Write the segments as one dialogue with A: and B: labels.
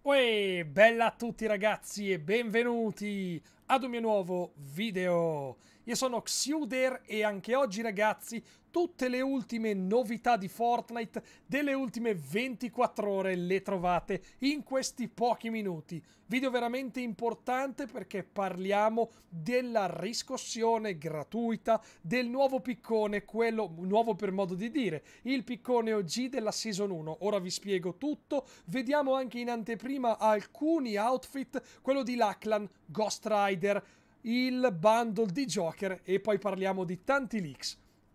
A: Uè, bella a tutti ragazzi e benvenuti ad un mio nuovo video. Io sono Xuder e anche oggi ragazzi tutte le ultime novità di Fortnite delle ultime 24 ore le trovate in questi pochi minuti. Video veramente importante perché parliamo della riscossione gratuita del nuovo piccone, quello nuovo per modo di dire, il piccone OG della Season 1. Ora vi spiego tutto, vediamo anche in anteprima alcuni outfit, quello di Lachlan, Ghost Rider, il bundle di Joker e poi parliamo di tanti leaks.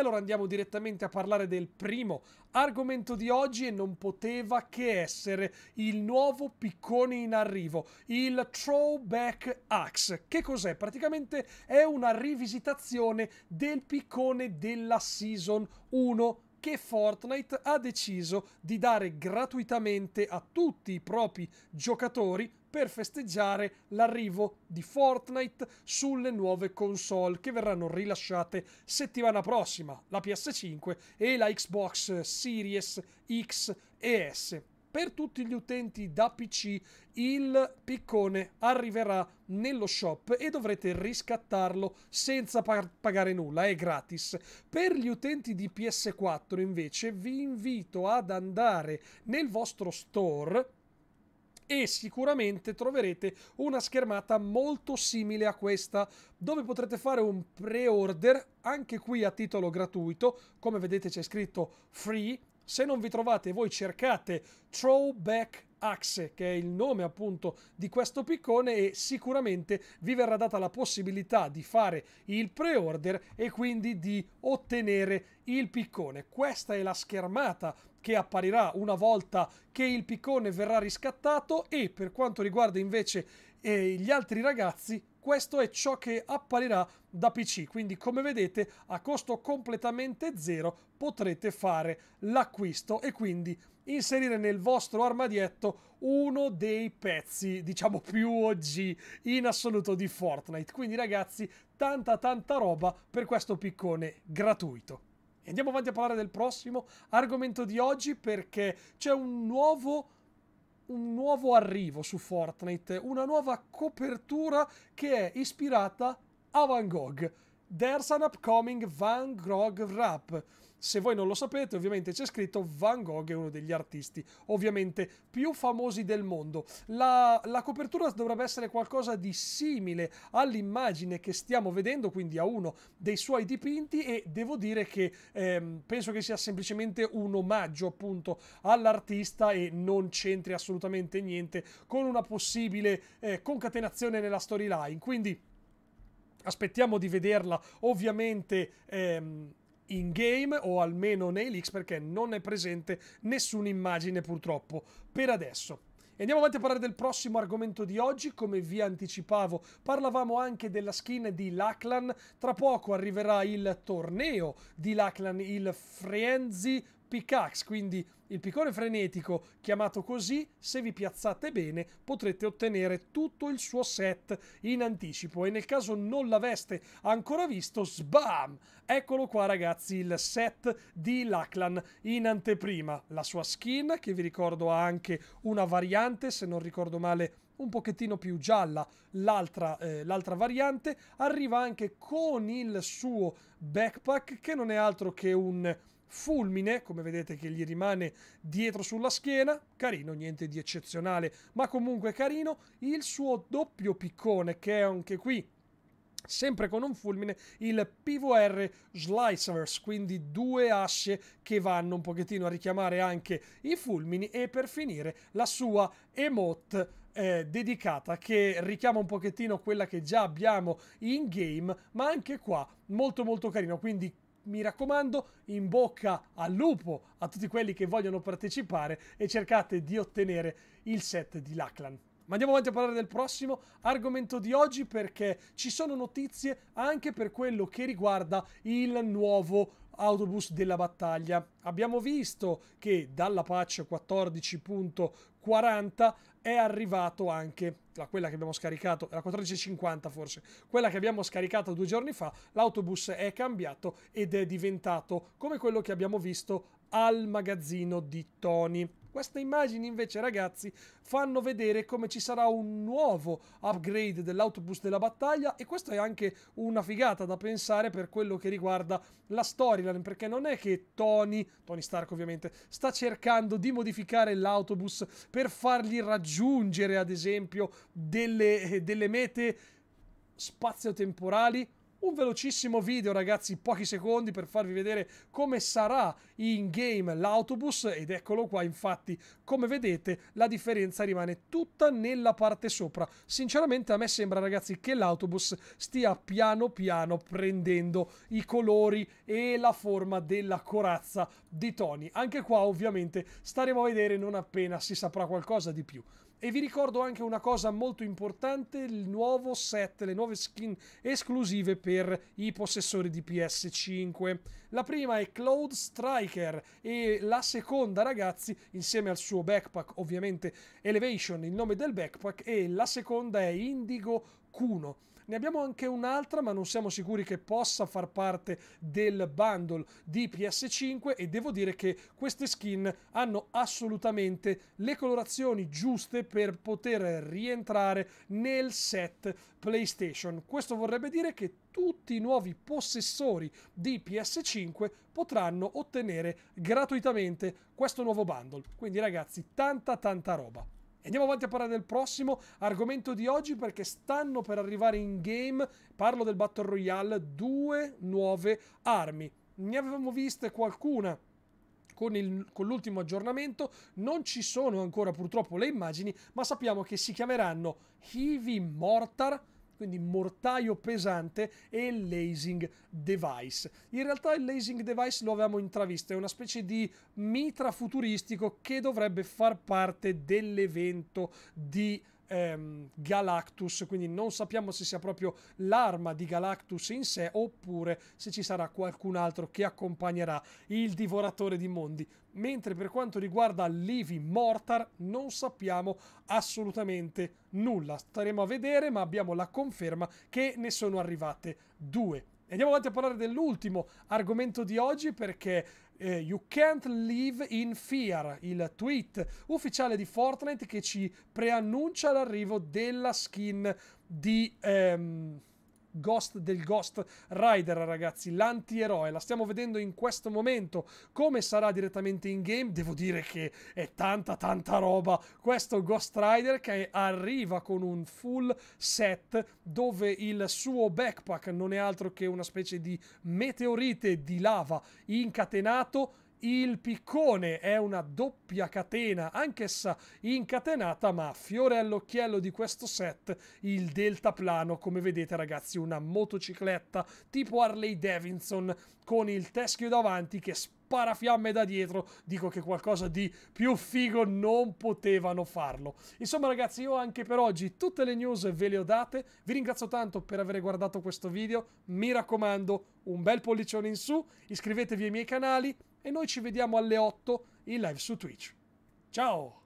A: E allora andiamo direttamente a parlare del primo argomento di oggi e non poteva che essere il nuovo piccone in arrivo, il Throwback Axe. Che cos'è? Praticamente è una rivisitazione del piccone della Season 1 che Fortnite ha deciso di dare gratuitamente a tutti i propri giocatori per festeggiare l'arrivo di Fortnite sulle nuove console che verranno rilasciate settimana prossima, la PS5 e la Xbox Series X e S per tutti gli utenti da PC il piccone arriverà nello shop e dovrete riscattarlo senza pagare nulla, è gratis. Per gli utenti di PS4 invece vi invito ad andare nel vostro store e sicuramente troverete una schermata molto simile a questa dove potrete fare un pre-order anche qui a titolo gratuito come vedete c'è scritto free se non vi trovate voi cercate Throwback Axe, che è il nome appunto di questo piccone e sicuramente vi verrà data la possibilità di fare il pre-order e quindi di ottenere il piccone. Questa è la schermata che apparirà una volta che il piccone verrà riscattato e per quanto riguarda invece eh, gli altri ragazzi questo è ciò che apparirà da PC, quindi come vedete a costo completamente zero potrete fare l'acquisto e quindi inserire nel vostro armadietto uno dei pezzi diciamo più OG in assoluto di Fortnite. Quindi ragazzi tanta tanta roba per questo piccone gratuito. Andiamo avanti a parlare del prossimo argomento di oggi perché c'è un nuovo un nuovo arrivo su Fortnite, una nuova copertura che è ispirata a Van Gogh. There's an upcoming Van Gogh rap. Se voi non lo sapete, ovviamente c'è scritto Van Gogh è uno degli artisti, ovviamente più famosi del mondo. La, la copertura dovrebbe essere qualcosa di simile all'immagine che stiamo vedendo, quindi a uno dei suoi dipinti e devo dire che ehm, penso che sia semplicemente un omaggio appunto all'artista e non c'entri assolutamente niente con una possibile eh, concatenazione nella storyline. Quindi aspettiamo di vederla ovviamente ehm, in game o almeno nei leaks perché non è presente nessuna immagine purtroppo per adesso. E andiamo avanti a parlare del prossimo argomento di oggi, come vi anticipavo parlavamo anche della skin di Lachlan, tra poco arriverà il torneo di Lachlan, il Frenzy pickaxe, quindi il piccone frenetico chiamato così, se vi piazzate bene potrete ottenere tutto il suo set in anticipo e nel caso non l'aveste ancora visto, sbam! Eccolo qua ragazzi il set di Lachlan in anteprima, la sua skin che vi ricordo ha anche una variante se non ricordo male un pochettino più gialla l'altra, eh, variante, arriva anche con il suo backpack che non è altro che un fulmine, come vedete che gli rimane dietro sulla schiena, carino, niente di eccezionale, ma comunque carino, il suo doppio piccone che è anche qui sempre con un fulmine il PVR Slicers quindi due asce che vanno un pochettino a richiamare anche i fulmini e per finire la sua emote eh, dedicata che richiama un pochettino quella che già abbiamo in game ma anche qua molto molto carino quindi mi raccomando, in bocca al lupo a tutti quelli che vogliono partecipare e cercate di ottenere il set di Lachlan. Ma andiamo avanti a parlare del prossimo argomento di oggi perché ci sono notizie anche per quello che riguarda il nuovo autobus della battaglia. Abbiamo visto che dalla patch 14.40 è arrivato anche la, quella che abbiamo scaricato, la 14.50 forse, quella che abbiamo scaricato due giorni fa, l'autobus è cambiato ed è diventato come quello che abbiamo visto al magazzino di Tony. Queste immagini invece ragazzi fanno vedere come ci sarà un nuovo upgrade dell'autobus della battaglia e questo è anche una figata da pensare per quello che riguarda la storyline perché non è che Tony, Tony Stark ovviamente, sta cercando di modificare l'autobus per fargli raggiungere ad esempio delle, delle mete spazio-temporali un velocissimo video ragazzi, pochi secondi per farvi vedere come sarà in game l'autobus ed eccolo qua infatti, come vedete la differenza rimane tutta nella parte sopra. Sinceramente a me sembra ragazzi che l'autobus stia piano piano prendendo i colori e la forma della corazza di Tony. Anche qua ovviamente staremo a vedere non appena si saprà qualcosa di più. E vi ricordo anche una cosa molto importante, il nuovo set, le nuove skin esclusive per i possessori di PS5. La prima è Cloud Striker e la seconda, ragazzi, insieme al suo backpack, ovviamente Elevation, il nome del backpack, e la seconda è Indigo Kuno. Ne abbiamo anche un'altra, ma non siamo sicuri che possa far parte del bundle di PS5 e devo dire che queste skin hanno assolutamente le colorazioni giuste per poter rientrare nel set PlayStation. Questo vorrebbe dire che tutti i nuovi possessori di PS5 potranno ottenere gratuitamente questo nuovo bundle. Quindi ragazzi, tanta tanta roba. Andiamo avanti a parlare del prossimo argomento di oggi perché stanno per arrivare in game, parlo del Battle Royale, due nuove armi. Ne avevamo viste qualcuna con, l'ultimo aggiornamento. Non ci sono ancora purtroppo le immagini, ma sappiamo che si chiameranno Heavy Mortar quindi mortaio pesante e lasing device. In realtà il lasing device lo avevamo intravisto, è una specie di mitra futuristico che dovrebbe far parte dell'evento di ehm, Galactus, quindi non sappiamo se sia proprio l'arma di Galactus in sé oppure se ci sarà qualcun altro che accompagnerà il divoratore di mondi. Mentre per quanto riguarda Levi Mortar non sappiamo assolutamente nulla, staremo a vedere ma abbiamo la conferma che ne sono arrivate due. Andiamo avanti a parlare dell'ultimo argomento di oggi perché eh, You Can't Live in Fear, il tweet ufficiale di Fortnite che ci preannuncia l'arrivo della skin di... Ehm, Ghost del Ghost Rider, ragazzi, l'antieroe. La stiamo vedendo in questo momento. Come sarà direttamente in game? Devo dire che è tanta, tanta roba. Questo Ghost Rider che arriva con un full set dove il suo backpack non è altro che una specie di meteorite di lava incatenato il piccone è una doppia catena, anch'essa incatenata, ma fiore all'occhiello di questo set il deltaplano, come vedete ragazzi, una motocicletta tipo Harley Davidson con il teschio davanti che spara fiamme da dietro, dico che qualcosa di più figo non potevano farlo. Insomma ragazzi, io anche per oggi tutte le news ve le ho date, vi ringrazio tanto per aver guardato questo video, mi raccomando un bel pollicione in su, iscrivetevi ai miei canali, e noi ci vediamo alle 8 in live su Twitch. Ciao!